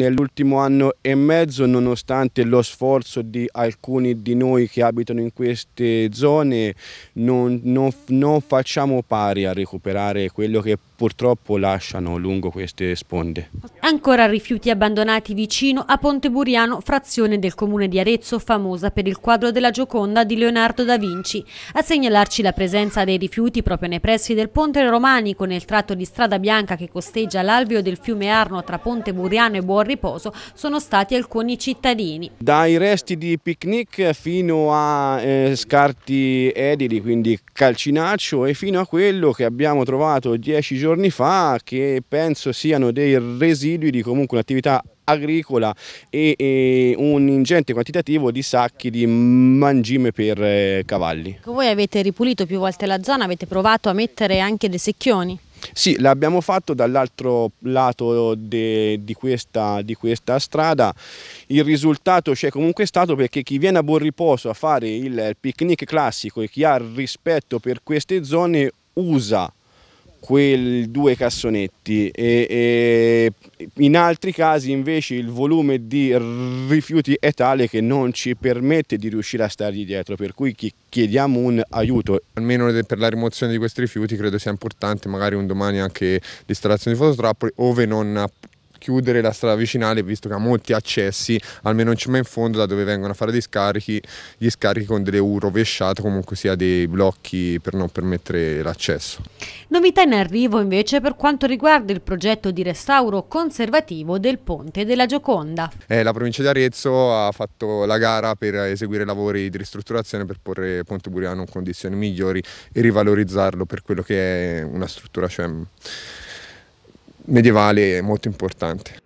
nell'ultimo anno e mezzo, nonostante lo sforzo di alcuni di noi che abitano in queste zone, non, non, non facciamo pari a recuperare quello che purtroppo lasciano lungo queste sponde. Ancora rifiuti abbandonati vicino a Ponte Buriano, frazione del comune di Arezzo, famosa per il quadro della Gioconda di Leonardo da Vinci. A segnalarci la presenza dei rifiuti proprio nei pressi del Ponte Romanico, nel tratto di strada bianca che costeggia l'alveo del fiume Arno tra Ponte Buriano e Buon riposo sono stati alcuni cittadini. Dai resti di picnic fino a eh, scarti edili, quindi calcinaccio, e fino a quello che abbiamo trovato dieci giorni fa, che penso siano dei residui di comunque un'attività agricola e, e, un ingente quantitativo di sacchi di mangime per eh, cavalli. Voi avete ripulito più volte la zona, avete provato a mettere anche dei secchioni? Sì, l'abbiamo fatto dall'altro lato de, di, questa, di, questa, strada, il risultato c'è comunque stato perché chi viene a Buon Riposo a fare il picnic classico e chi ha rispetto per queste zone usa quei due cassonetti e, e, in altri casi invece il volume di rifiuti è tale che non ci permette di riuscire a stargli dietro per cui chiediamo un aiuto almeno per la rimozione di questi rifiuti credo sia importante magari un domani anche l'installazione di fototrappole ove non chiudere la strada vicinale visto che ha molti accessi, almeno in cima in fondo da dove vengono a fare gli scarichi, gli scarichi con delle U rovesciate, comunque sia dei blocchi per non permettere l'accesso. Novità in arrivo invece per quanto riguarda il progetto di restauro conservativo del ponte della Gioconda. Eh, la provincia di Arezzo ha fatto la gara per eseguire lavori di ristrutturazione per porre Ponte Buriano in condizioni migliori e rivalorizzarlo per quello che è una struttura cioè, medievale molto importante.